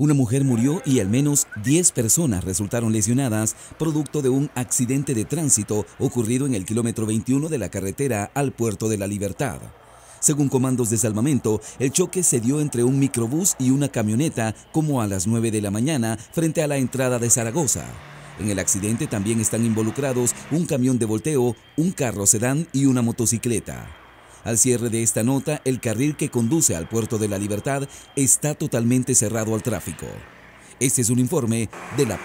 Una mujer murió y al menos 10 personas resultaron lesionadas producto de un accidente de tránsito ocurrido en el kilómetro 21 de la carretera al puerto de la Libertad. Según comandos de salvamento, el choque se dio entre un microbús y una camioneta como a las 9 de la mañana frente a la entrada de Zaragoza. En el accidente también están involucrados un camión de volteo, un carro sedán y una motocicleta. Al cierre de esta nota, el carril que conduce al puerto de la Libertad está totalmente cerrado al tráfico. Este es un informe de la